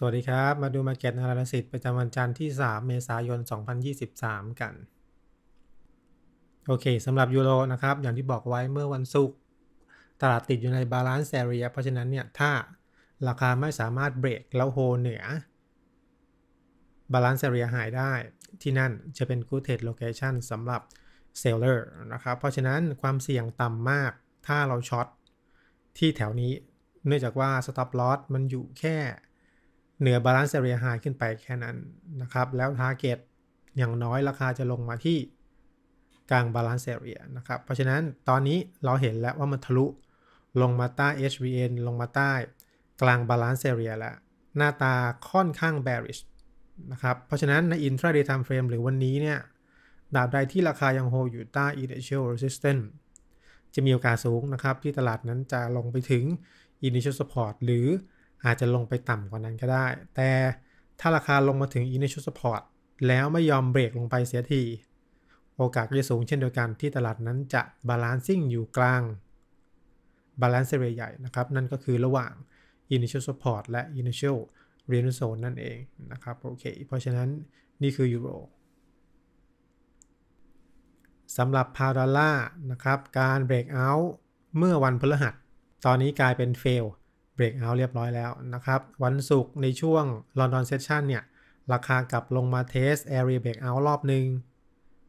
สวัสดีครับ มาดูมาเก็ต t า n สิทธิ์ประจำวันจันทร์ที่ 3 เมษายน 2023 กัน โอเคสำหรับยูโรนะครับ อย่างที่บอกไว้เมื่อวันศุกร์ตลาดติดอยู่ในบาลานซ์แซเรียเพราะฉะนั้นเนี่ย ถ้าราคาไม่สามารถเบรกแล้วโฮเหนือบาลานซ์แซเรียหายได้ ที่นั่นจะเป็น good trade location สำหรับเซลเลอร์นะครับ เพราะฉะนั้นความเสี่ยงต่ำมาก ถ้าเราช็อตที่แถวนี้เนื่องจากว่าสต็อปลอสมันอยู่แค่เหนือบาลานซ์เรียไฮขึ้นไปแค่นั้นนะครับ แล้วทาร์เก็ตอย่างน้อยราคาจะลงมาที่กลางบาลานซ์เรียนะครับเพราะฉะนั้นตอนนี้เราเห็นแล้วว่ามันทะลุลงมาใต้ HVN ลงมาใต้กลางบาลานซ์เรียแล้ว หน้าตาค่อนข้าง bearish นะครับเพราะฉะนั้นใน intraday time frame หรือวันนี้เนี่ยดาบใดที่ราคายังโฮอยู่ใต้ initial resistance จะมีโอกาสสูงนะครับที่ตลาดนั้นจะลงไปถึง initial support หรืออาจจะลงไปต่ำกว่านั้นก็ได้ แต่ถ้าราคาลงมาถึง initial support แล้วไม่ยอมเบรกลงไปเสียที โอกาสก็จะสูงเช่นเดียวกันที่ตลาดนั้นจะ balancing อยู่กลาง balance area ใหญ่นะครับ นั่นก็คือระหว่าง initial support และ initial r e s i s n e o n นั่นเองนะครับ โอเคเพราะฉะนั้นนี่คือยูโรสำหรับพาวดอลลาร์นะครับ การเบรกเอาท์เมื่อวันพฤหัสตอนนี้กลายเป็นเฟลเบรกเอาเรียบร้อยแล้วนะครับ วันศุกร์ในช่วงลอนดอนเซสชันเนี่ย ราคากลับลงมาเทส Area Breakout รอบหนึ่ง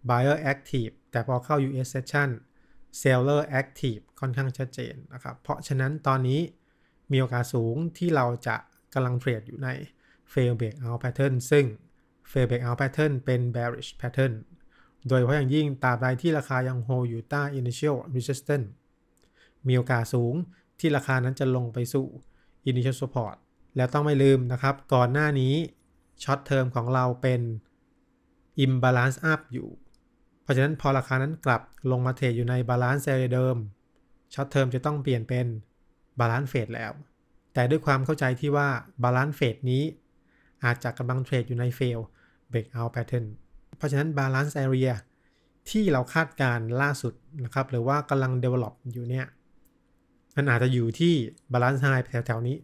Buyer Active แต่พอเข้า US Session Seller Active ค่อนข้างชัดเจนนะครับ เพราะฉะนั้นตอนนี้มีโอกาสสูงที่เราจะกำลังเทรดอยู่ใน Fail Breakout Pattern ซึ่ง Fail Breakout Pattern เป็น Bearish Pattern โดยเพราะอย่างยิ่งตราบใดที่ราคายังโฮอยู่ใต้ Initial Resistance มีโอกาสสูงที่ราคานั้นจะลงไปสู่ initial support แล้วต้องไม่ลืมนะครับ ก่อนหน้านี้ short term ของเราเป็น imbalance up อยู่ เพราะฉะนั้นพอราคานั้นกลับลงมาเทรดอยู่ใน balance area เดิม short term จะต้องเปลี่ยนเป็น balance fade แล้ว แต่ด้วยความเข้าใจที่ว่า balance fade นี้ อาจจะกำลังเทรดอยู่ใน fail breakout pattern เพราะฉะนั้น balance area ที่เราคาดการล่าสุดนะครับ หรือว่ากำลัง develop อยู่เนี่ยันอาจจะอยู่ที่บาลานซ์ไฮแถวๆ นี้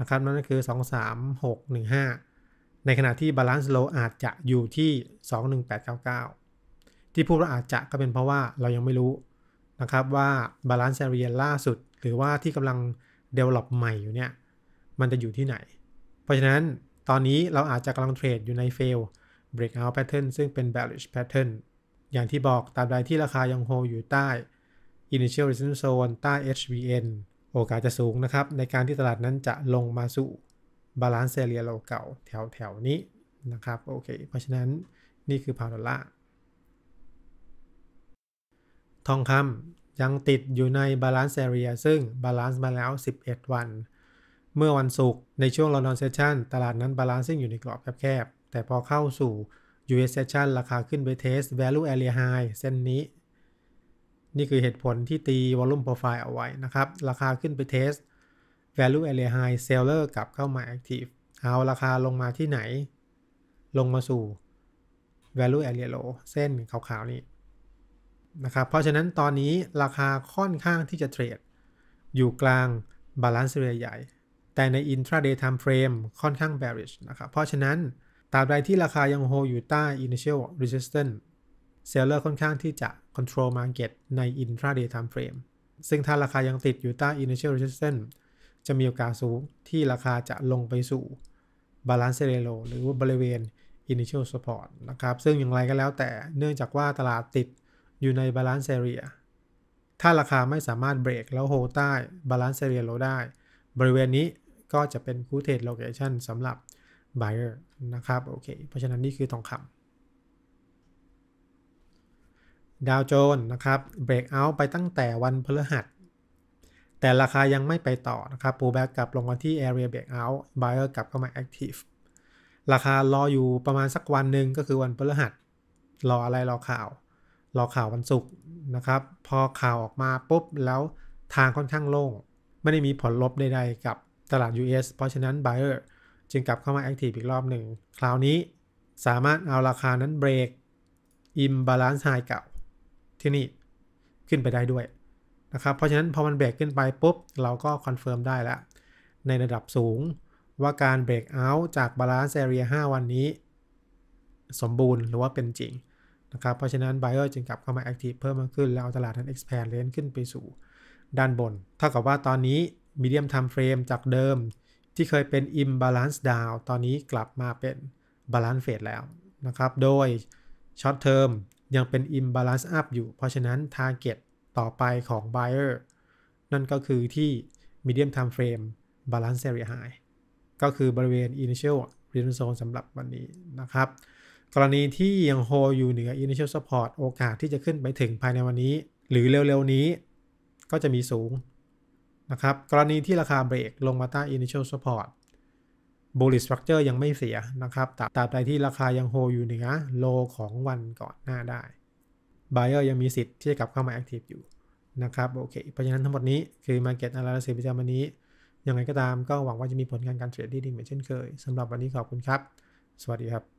นะครับนั่นก็คือ 2 3 6 1 5 ในขณะที่บาลานซ์โลอาจจะอยู่ที่ 21899 ที่พูดว่าอาจจะก็เป็นเพราะว่าเรายังไม่รู้นะครับว่าบลานซ์เซรี e a ล่าสุด หรือว่าที่กำลังเดเวล็อใหม่อยู่เนี่ย มันจะอยู่ที่ไหน เพราะฉะนั้นตอนนี้เราอาจจะกำลังเทรดอยู่ในลเบร Breakout Pattern ซึ่งเป็น Bearish Pattern อย่างที่บอกตราบใดที่ราคายังโฮอยู่ใต้ Initial Resistance Zone ใต้ HVN โอกาสจะสูงนะครับ ในการที่ตลาดนั้นจะลงมาสู่ Balance Area เราเก่าแถวแถวนี้นะครับ โอเค เพราะฉะนั้นนี่คือพาวดอลลาทองคำยังติดอยู่ใน Balance Area ซึ่ง Balance มาแล้ว 11 วัน เมื่อวันศุกร์ในช่วงลอ n ด o n Session ตลาดนั้น Balance ซึ่งอยู่ในกรอบแคบๆ แต่พอเข้าสู่ US Session ราคาขึ้นไป Test Value Area High เส้นนี้นี่คือเหตุผลที่ตี Volume Profile เอาไว้นะครับ ราคาขึ้นไปเทส Value Area High Seller กลับเข้ามา Active เอาราคาลงมาที่ไหนลงมาสู่ Value Area Low เส้นขาวๆ นี้นะครับเพราะฉะนั้นตอนนี้ราคาค่อนข้างที่จะเทรดอยู่กลาง Balance Area ใหญ่ แต่ใน Intraday Time Frame ค่อนข้าง bearish นะครับเพราะฉะนั้นตราบใดที่ราคายังโฮอยู่ใต้ Initial Resistance เซลเลอร์ค่อนข้างที่จะ control market ใน intraday time frame ซึ่งถ้าราคายังติดอยู่ใต้ initial resistance จะมีโอกาสสูงที่ราคาจะลงไปสู่ balance area o หรือว่าบริเวณ initial support นะครับ ซึ่งอย่างไรก็แล้วแต่เนื่องจากว่าตลาดติดอยู่ใน balance area ถ้าราคาไม่สามารถเบรกแล้วโฮใต้ balance area low ได้ บริเวณนี้ก็จะเป็น g o o t e a d e location สำหรับ buyer นะครับ โอเค เพราะฉะนั้นนี่คือทองคำดาวโจนส์นะครับเบรกเอาท์ไปตั้งแต่วันพฤหัส แต่ราคายังไม่ไปต่อนะครับปูแบ็กกลับลงมาที่ Area Breakout Buyer กลับเข้ามา Active ราคารออยู่ประมาณสักวันหนึ่งก็คือวันพฤหัสรออะไรรอข่าว รอข่าววันศุกร์นะครับพอข่าวออกมาปุ๊บ แล้วทางค่อนข้างโล่งไม่ได้มีผลลบใดๆ กับตลาด US เพราะฉะนั้น Buyer จึงกลับเข้ามา Active อีกรอบหนึ่งคราวนี้สามารถเอาราคานั้นเบรกอิมบาลานซ์ไฮเก่าที่นี่ขึ้นไปได้ด้วยนะครับ เพราะฉะนั้นพอมันเบรกขึ้นไปปุ๊บ เราก็คอนเฟิร์มได้แล้ว ในระดับสูงว่าการเบรกเอาท์จากบาลานซ์เอเรีย5วันนี้ สมบูรณ์หรือว่าเป็นจริงนะครับเพราะฉะนั้นเออร์จึงกลับเข้ามาแอคทีฟเพิ่มมากขึ้นแล้วเอาตลาดนั้น expand range ขึ้นไปสู่ด้านบน เท่ากับว่าตอนนี้ มีเดียมทำเฟรมจากเดิมที่เคยเป็น imbalance down ตอนนี้กลับมาเป็น balance phase แล้วนะครับโดย short term ยังเป็น imbalance up อยู่เพราะฉะนั้น target ต่อไปของ buyer นั่นก็คือที่ medium time frame balance area high ก็คือบริเวณ initial r e s i s t n zone สำหรับวันนี้นะครับ กรณีที่ยัง hold อยู่เหนือ initial support โอกาสที่จะขึ้นไปถึงภายในวันนี้ หรือเร็วๆนี้ก็จะมีสูงนะครับ กรณีที่ราคาเบรกลงมาใต้ initial support บริสตรัคเจอร์ยังไม่เสียนะครับตราบใดที่ราคายังโฮอยู่เหนือโลของวันก่อนหน้าได้ buyer ยังมีสิทธิ์ที่จะกลับเข้ามาแอคทีฟอยู่นะครับ โอเคเพราะฉะนั้นทั้งหมดนี้คือ market analysis ประจำวันนี้ ยังไงก็ตามก็หวังว่าจะมีผลงานการเทรดที่ดีเหมือนเช่นเคยสำหรับวันนี้ขอบคุณครับ สวัสดีครับ